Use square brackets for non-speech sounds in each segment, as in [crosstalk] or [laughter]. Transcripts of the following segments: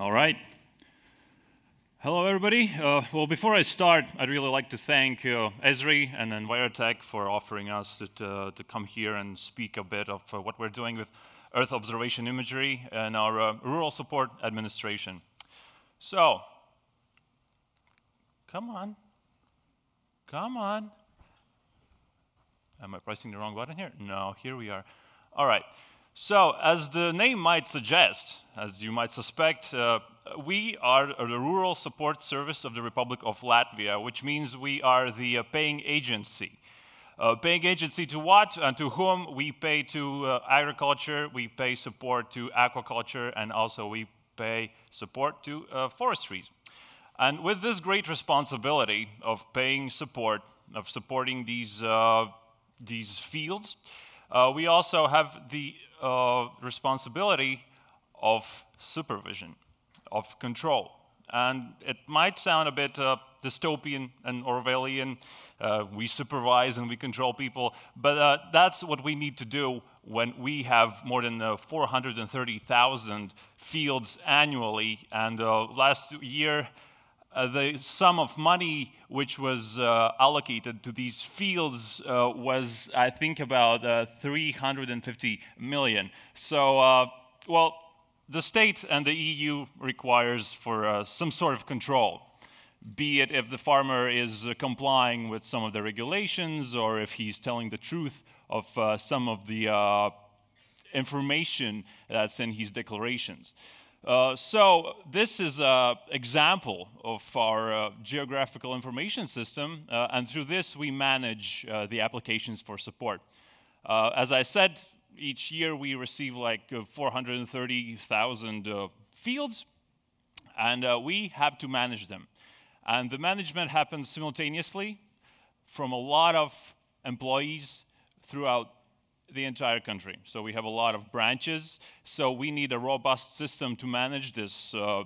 All right. Hello, everybody. Uh, well, before I start, I'd really like to thank uh, Esri and EnviroTech for offering us to, to, come here and speak a bit of uh, what we're doing with Earth observation imagery and our uh, rural support administration. So, come on. Come on. Am I pressing the wrong button here? No, here we are. All right. So, as the name might suggest, as you might suspect, uh, we are the rural support service of the Republic of Latvia, which means we are the uh, paying agency. Uh, paying agency to what and to whom? We pay to uh, agriculture, we pay support to aquaculture, and also we pay support to uh, forestries. And with this great responsibility of paying support, of supporting these, uh, these fields, uh, we also have the uh, responsibility of supervision, of control. And it might sound a bit uh, dystopian and Orwellian. Uh, we supervise and we control people, but uh, that's what we need to do when we have more than uh, 430,000 fields annually. And last year, uh, the sum of money which was uh, allocated to these fields uh, was, I think, about uh, 350 million. So, uh, well, the state and the EU requires for some sort of control, be it if the farmer is complying with some of the regulations or if he's telling the truth of some of the information that's in his declarations. Uh, so this is an example of our uh, geographical information system, uh, and through this we manage uh, the applications for support. Uh, as I said, each year we receive like 430,000 fields, and we have to manage them. And the management happens simultaneously from a lot of employees throughout the entire country. So we have a lot of branches. So we need a robust system to manage this uh,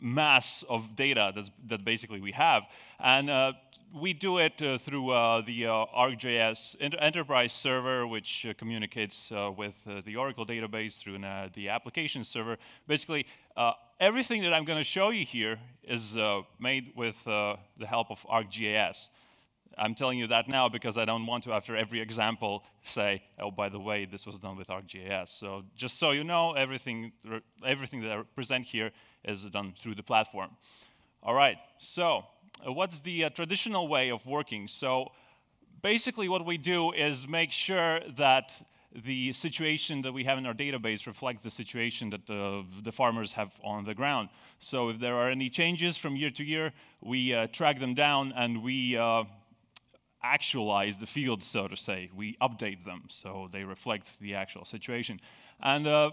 mass of data that basically we have. And uh, we do it uh, through uh, the uh, ArcGIS enterprise server, which uh, communicates with the Oracle database through an, the application server. Basically, everything that I'm going to show you here is made with the help of ArcGIS. I'm telling you that now because I don't want to, after every example, say, oh, by the way, this was done with ArcGIS. So just so you know, everything, everything that I present here is done through the platform. All right, so uh, what's the uh, traditional way of working? So basically what we do is make sure that the situation that we have in our database reflects the situation that uh, the farmers have on the ground. So if there are any changes from year to year, we uh, track them down and we uh, actualize the fields, so to say. We update them so they reflect the actual situation. And uh,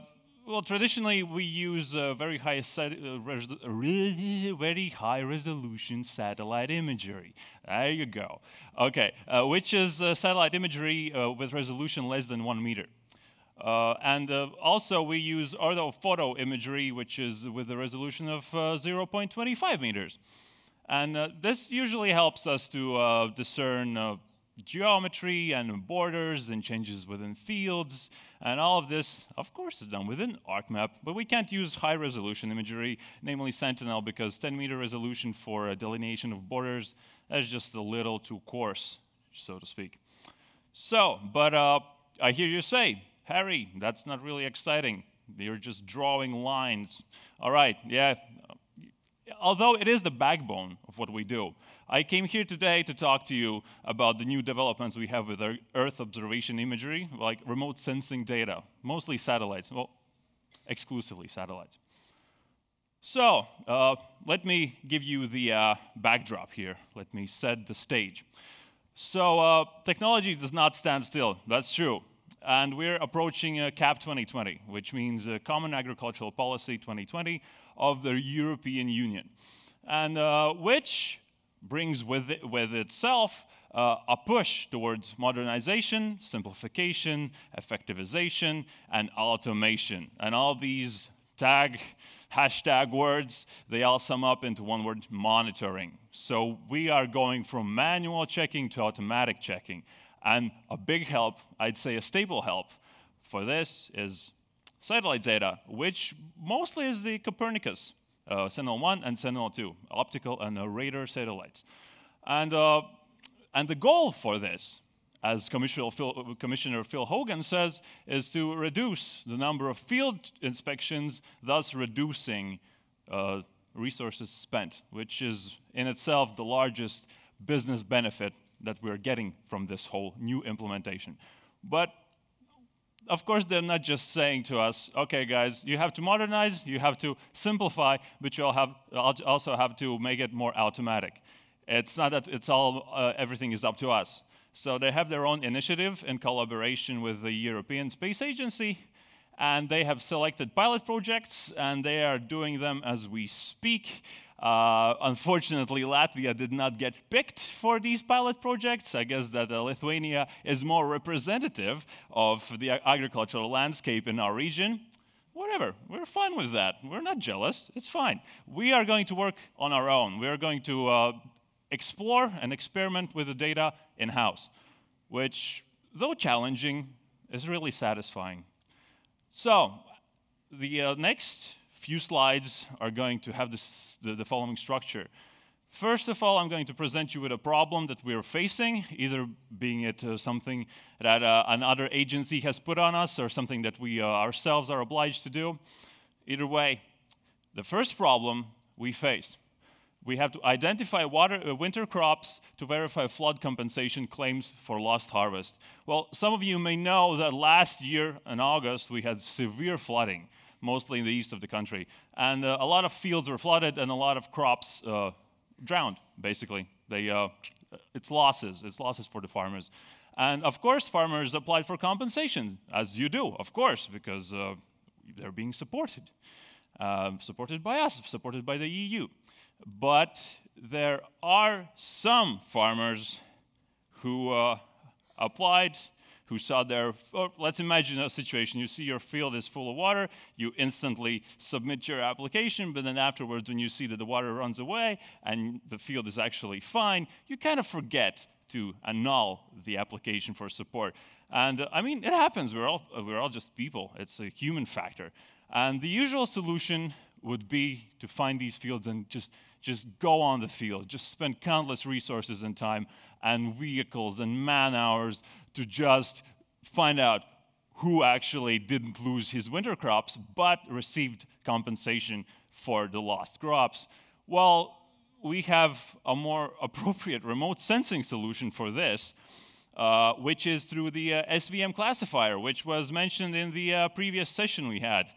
well, traditionally we use uh, very high uh, very high resolution satellite imagery. There you go. Okay, uh, which is uh, satellite imagery uh, with resolution less than one meter. Uh, and uh, also we use orthophoto imagery, which is with a resolution of uh, 0.25 meters. And uh, this usually helps us to uh, discern uh, geometry and borders and changes within fields. And all of this, of course, is done within ArcMap, but we can't use high resolution imagery, namely Sentinel, because 10 meter resolution for a delineation of borders is just a little too coarse, so to speak. So, but uh, I hear you say, Harry, that's not really exciting. You're just drawing lines. All right, yeah, although it is the backbone of what we do. I came here today to talk to you about the new developments we have with Earth observation imagery, like remote sensing data, mostly satellites, well, exclusively satellites. So uh, let me give you the uh, backdrop here. Let me set the stage. So uh, technology does not stand still, that's true and we're approaching uh, CAP 2020, which means uh, Common Agricultural Policy 2020 of the European Union, and uh, which brings with, it, with itself uh, a push towards modernization, simplification, effectivization, and automation. And all these tag, hashtag words, they all sum up into one word, monitoring. So we are going from manual checking to automatic checking. And a big help, I'd say a stable help, for this is satellite data, which mostly is the Copernicus, uh, Sentinel-1 and Sentinel-2, optical and uh, radar satellites. And, uh, and the goal for this, as Commissioner Phil, Commissioner Phil Hogan says, is to reduce the number of field inspections, thus reducing uh, resources spent, which is in itself the largest business benefit that we're getting from this whole new implementation. But of course, they're not just saying to us, okay, guys, you have to modernize, you have to simplify, but you have, also have to make it more automatic. It's not that it's all, uh, everything is up to us. So they have their own initiative in collaboration with the European Space Agency, and they have selected pilot projects, and they are doing them as we speak. Uh, unfortunately, Latvia did not get picked for these pilot projects. I guess that uh, Lithuania is more representative of the agricultural landscape in our region. Whatever, we're fine with that. We're not jealous, it's fine. We are going to work on our own. We are going to uh, explore and experiment with the data in-house, which, though challenging, is really satisfying. So, the uh, next few slides are going to have this, the, the following structure. First of all, I'm going to present you with a problem that we are facing, either being it uh, something that uh, another agency has put on us or something that we uh, ourselves are obliged to do. Either way, the first problem we face. We have to identify water, uh, winter crops to verify flood compensation claims for lost harvest. Well, some of you may know that last year in August we had severe flooding mostly in the east of the country. And uh, a lot of fields were flooded and a lot of crops uh, drowned, basically. They, uh, it's losses, it's losses for the farmers. And of course, farmers applied for compensation, as you do, of course, because uh, they're being supported. Um, supported by us, supported by the EU. But there are some farmers who uh, applied who saw their, oh, let's imagine a situation, you see your field is full of water, you instantly submit your application, but then afterwards when you see that the water runs away and the field is actually fine, you kind of forget to annul the application for support. And uh, I mean, it happens, we're all, we're all just people, it's a human factor. And the usual solution would be to find these fields and just just go on the field, just spend countless resources and time and vehicles and man hours to just find out who actually didn't lose his winter crops but received compensation for the lost crops. Well, we have a more [laughs] appropriate remote sensing solution for this, uh, which is through the uh, SVM classifier, which was mentioned in the uh, previous session we had.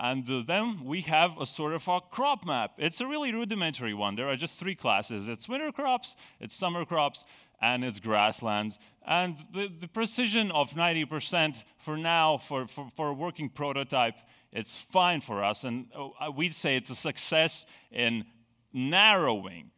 And uh, then we have a sort of a crop map. It's a really rudimentary one. There are just three classes. It's winter crops, it's summer crops, and it's grasslands. And the, the precision of 90% for now, for, for, for, a working prototype, it's fine for us. And uh, uh, we'd say it's a success in narrowing,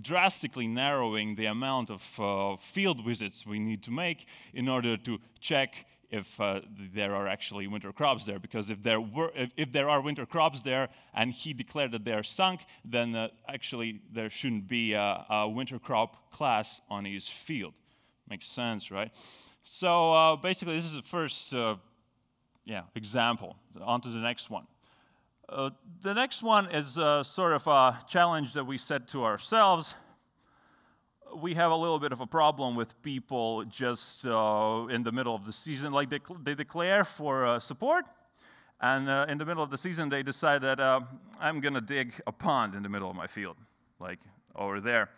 drastically narrowing the amount of uh, field visits we need to make in order to check if uh, there are actually winter crops there. Because if there were, if, if, there are winter crops there, and he declared that they are sunk, then uh, actually there shouldn't be a, a, winter crop class on his field. Makes sense, right? So uh, basically, this is the first, uh, yeah, example. On to the next one. Uh, the next one is uh, sort of a challenge that we set to ourselves we have a little bit of a problem with people just uh, in the middle of the season. Like they, they declare for uh, support, and uh, in the middle of the season, they decide that uh, I'm going to dig a pond in the middle of my field, like over there.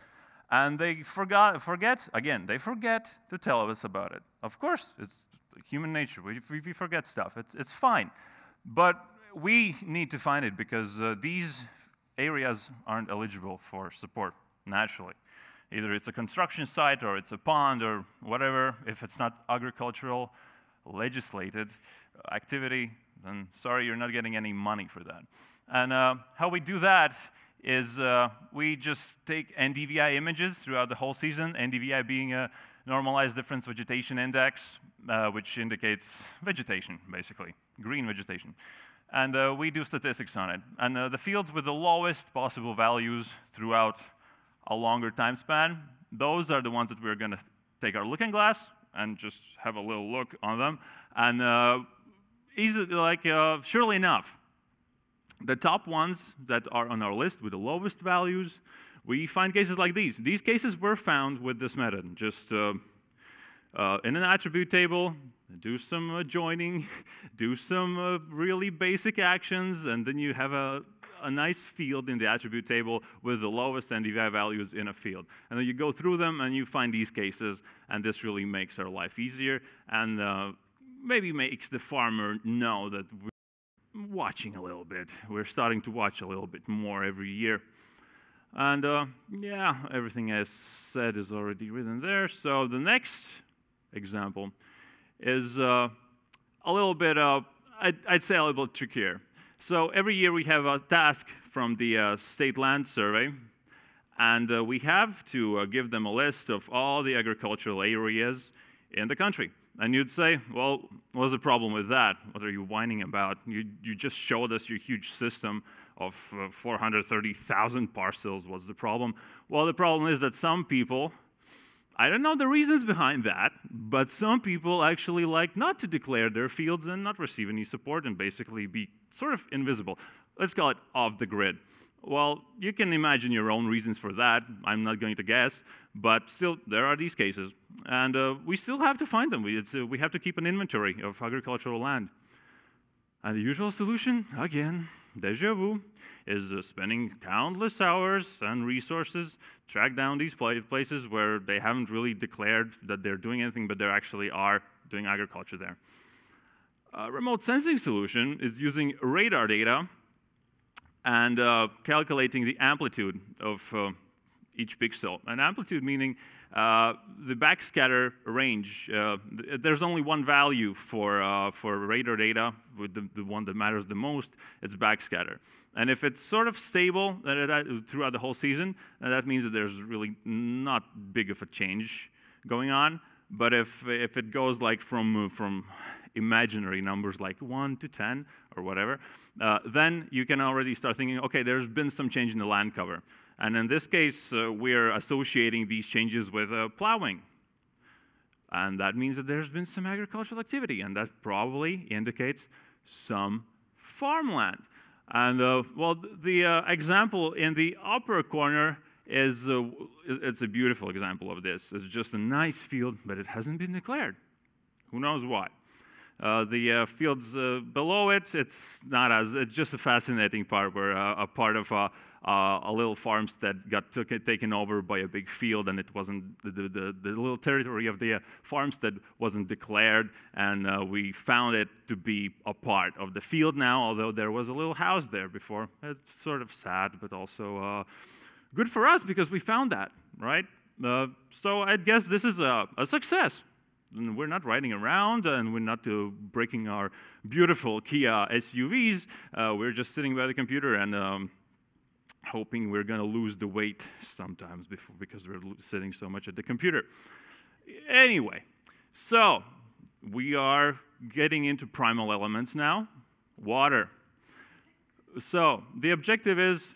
And they forgot, forget, again, they forget to tell us about it. Of course, it's human nature. We, we forget stuff, it's, it's fine. But we need to find it because uh, these areas aren't eligible for support naturally. Either it's a construction site or it's a pond or whatever. If it's not agricultural, legislated activity, then sorry, you're not getting any money for that. And uh, how we do that is uh, we just take NDVI images throughout the whole season, NDVI being a normalized difference vegetation index, uh, which indicates vegetation, basically, green vegetation. And uh, we do statistics on it. And uh, the fields with the lowest possible values throughout a longer time span, those are the ones that we're going to take our looking glass and just have a little look on them. And uh, easily, like, uh, surely enough, the top ones that are on our list with the lowest values, we find cases like these. These cases were found with this method. Just uh, uh, in an attribute table, do some joining, [laughs] do some uh, really basic actions, and then you have a a nice field in the attribute table with the lowest NDVI values in a field. And then you go through them and you find these cases, and this really makes our life easier and uh, maybe makes the farmer know that we're watching a little bit. We're starting to watch a little bit more every year. And uh, yeah, everything I said is already written there. So the next example is uh, a little bit, uh, I'd, I'd, say a little bit trickier. So every year we have a task from the uh, State Land Survey, and uh, we have to uh, give them a list of all the agricultural areas in the country. And you'd say, well, what's the problem with that? What are you whining about? You, you just showed us your huge system of uh, 430,000 parcels. What's the problem? Well, the problem is that some people I don't know the reasons behind that, but some people actually like not to declare their fields and not receive any support and basically be sort of invisible. Let's call it off the grid. Well, you can imagine your own reasons for that. I'm not going to guess, but still, there are these cases. And uh, we still have to find them. We, uh, we have to keep an inventory of agricultural land. And the usual solution, again, deja vu is uh, spending countless hours and resources track down these places where they haven't really declared that they're doing anything, but they actually are doing agriculture there. A remote sensing solution is using radar data and uh, calculating the amplitude of uh, each pixel. And amplitude meaning uh, the backscatter range. Uh, th there's only one value for, uh, for radar data, with the, the, one that matters the most, it's backscatter. And if it's sort of stable uh, throughout the whole season, uh, that means that there's really not big of a change going on. But if, if it goes like from, from imaginary numbers like 1 to 10 or whatever, uh, then you can already start thinking, okay, there's been some change in the land cover. And in this case, uh, we're associating these changes with uh, plowing. And that means that there's been some agricultural activity, and that probably indicates some farmland. And uh, well, the uh, example in the upper corner uh, is it's a beautiful example of this. It's just a nice field, but it hasn't been declared. Who knows why? Uh, the uh, fields uh, below it, it's not as, it's just a fascinating part where uh, a part of a, uh, uh, a little farmstead got took, taken over by a big field and it wasn't, the, the, the little territory of the farmstead wasn't declared and we found it to be a part of the field now, although there was a little house there before. It's sort of sad, but also good for us because we found that, right? so I guess this is a, a success, we're not riding around and we're not uh, breaking our beautiful Kia SUVs. Uh, we're just sitting by the computer and um, hoping we're going to lose the weight sometimes before, because we're sitting so much at the computer. Anyway, so we are getting into primal elements now water. So the objective is,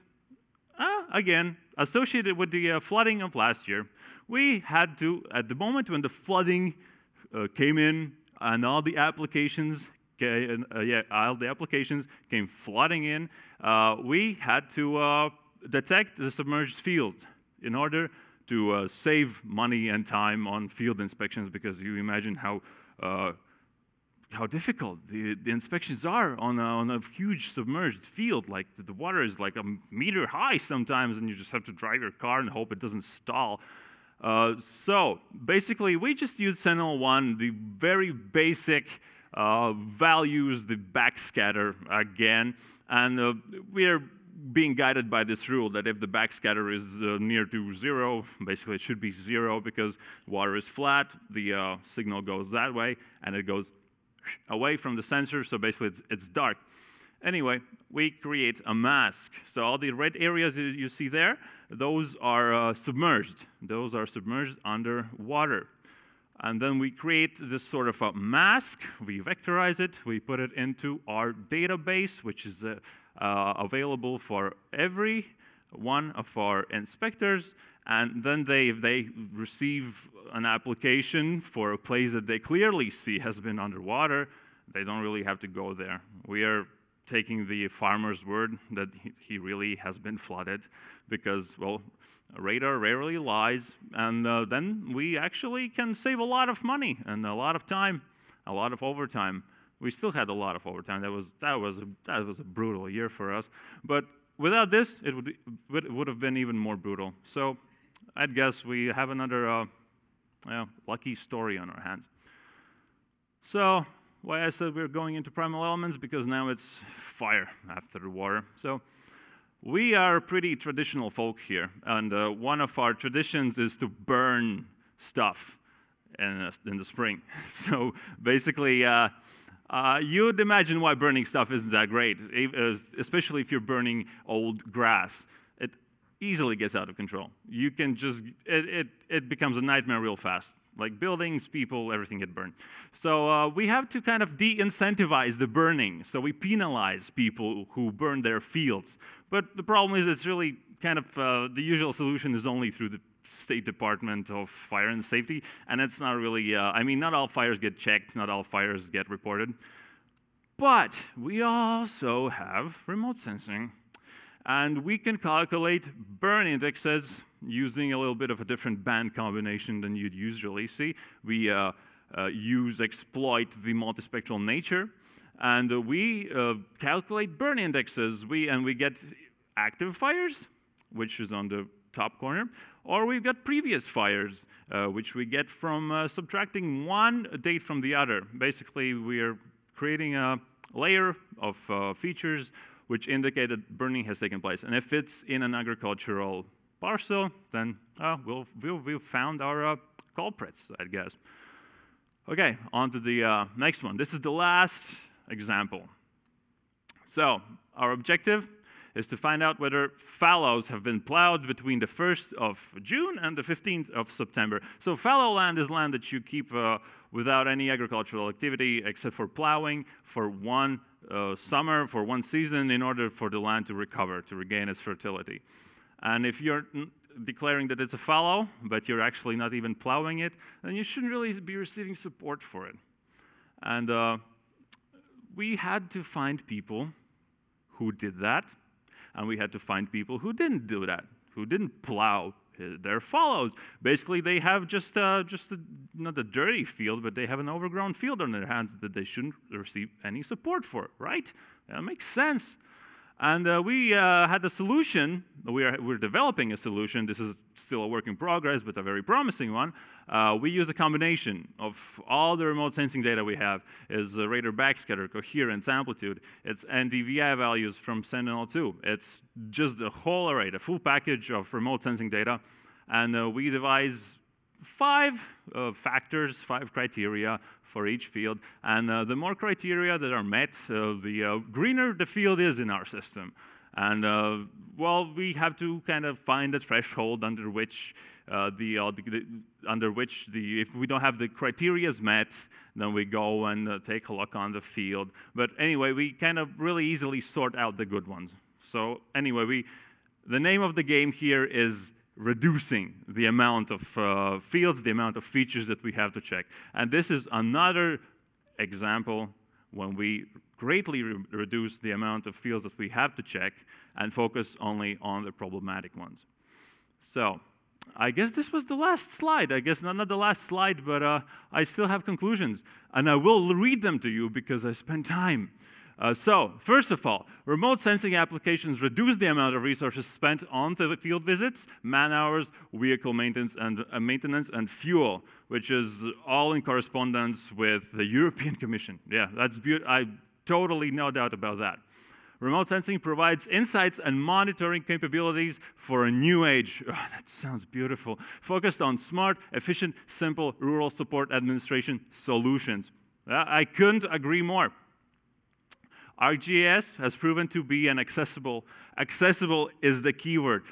uh, again, associated with the uh, flooding of last year, we had to, at the moment when the flooding uh, came in, and all the applications Okay, and, uh, yeah, all the applications came flooding in. Uh, we had to uh, detect the submerged field in order to uh, save money and time on field inspections because you imagine how, uh, how difficult the, the, inspections are on a, on a huge submerged field. Like the water is like a meter high sometimes, and you just have to drive your car and hope it doesn't stall. Uh, so basically, we just use Sentinel-1, the very basic uh, values, the backscatter again, and uh, we are being guided by this rule that if the backscatter is uh, near to zero, basically it should be zero because water is flat, the uh, signal goes that way, and it goes away from the sensor, so basically it's, it's dark. Anyway, we create a mask. So all the red areas you see there, those are uh, submerged. Those are submerged under water. And then we create this sort of a mask. We vectorize it. We put it into our database, which is uh, uh, available for every one of our inspectors. And then they, they receive an application for a place that they clearly see has been underwater, they don't really have to go there. We are taking the farmer's word that he really has been flooded because, well, radar rarely lies. And uh, then we actually can save a lot of money and a lot of time, a lot of overtime. We still had a lot of overtime. That was, that was, a, that was a brutal year for us. But without this, it would, it would have been even more brutal. So I'd guess we have another uh, yeah, lucky story on our hands. So why I said we are going into primal elements, because now it's fire after water. So we are pretty traditional folk here, and uh, one of our traditions is to burn stuff in, uh, in the spring. [laughs] so basically, uh, uh, you'd imagine why burning stuff isn't that great, especially if you're burning old grass. It easily gets out of control. You can just, it, it, it becomes a nightmare real fast like buildings, people, everything get burned. So uh, we have to kind of de-incentivize the burning. So we penalize people who burn their fields. But the problem is it's really kind of uh, the usual solution is only through the State Department of Fire and Safety, and it's not really, uh, I mean, not all fires get checked, not all fires get reported. But we also have remote sensing. And we can calculate burn indexes using a little bit of a different band combination than you'd usually see. We uh, uh, use exploit the multispectral nature, and uh, we calculate burn indexes. We and we get active fires, which is on the top corner, or we've got previous fires, uh, which we get from uh, subtracting one date from the other. Basically, we are creating a layer of uh, features which indicate that burning has taken place. And if it's in an agricultural parcel, then uh, we'll, we'll, we've found our uh, culprits, I guess. Okay, on to the uh, next one. This is the last example. So, our objective is to find out whether fallows have been plowed between the 1st of June and the 15th of September. So fallow land is land that you keep uh, without any agricultural activity except for plowing for one uh, summer, for one season, in order for the land to recover, to regain its fertility. And if you're declaring that it's a fallow, but you're actually not even plowing it, then you shouldn't really be receiving support for it. And uh, we had to find people who did that, and we had to find people who didn't do that, who didn't plow there follows. Basically, they have just, uh, just a, uh, not a dirty field, but they have an overgrown field on their hands that they shouldn't receive any support for, right? That makes sense. And uh, we uh, had a solution. We are, we're developing a solution. This is still a work in progress, but a very promising one. Uh, we use a combination of all the remote sensing data we have is uh, radar backscatter, coherence, amplitude. It's NDVI values from Sentinel-2. It's just a whole array, a full package of remote sensing data. And uh, we devise five uh, factors, five criteria for each field. And uh, the more criteria that are met, uh, the uh, greener the field is in our system. And uh, well, we have to kind of find a threshold under which the, the, under which the if we don't have the criteria met, then we go and take a look on the field. But anyway, we kind of really easily sort out the good ones. So anyway, we the name of the game here is reducing the amount of uh, fields, the amount of features that we have to check. And this is another example when we greatly re reduce the amount of fields that we have to check and focus only on the problematic ones. So I guess this was the last slide. I guess not, not the last slide, but uh, I still have conclusions. And I will read them to you because I spent time. Uh, so, first of all, remote sensing applications reduce the amount of resources spent on the field visits, man hours, vehicle maintenance and, uh, maintenance, and fuel, which is all in correspondence with the European [laughs] Commission. Yeah, that's beautiful. I totally no doubt about that. Remote sensing provides insights and monitoring capabilities for a new age. [laughs] Oh, that sounds beautiful. Focused on smart, efficient, simple rural support administration solutions. I couldn't agree more. RGS has proven to be an accessible. Accessible is the keyword.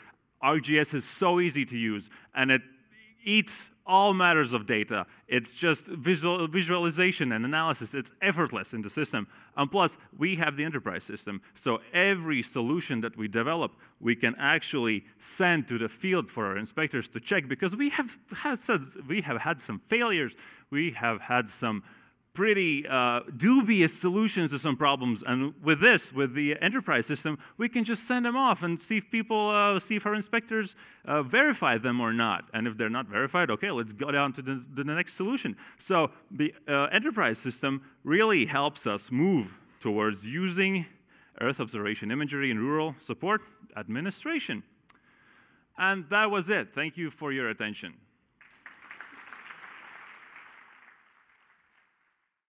RGS is so easy to use, and it eats all matters of data. It's just visual, visualization and analysis. It's effortless in the system. And plus, we have the enterprise system. So every solution that we develop, we can actually send to the field for our inspectors to check because we have had, we have had some failures. We have had some pretty uh, dubious solutions to some problems. And with this, with the enterprise system, we can just send them off and see if people, uh, see if our inspectors uh, verify them or not. And if they're not verified, okay, let's go down to the, the next solution. So the uh, enterprise system really helps us move towards using Earth observation imagery in rural support administration. And that was it. Thank you for your attention.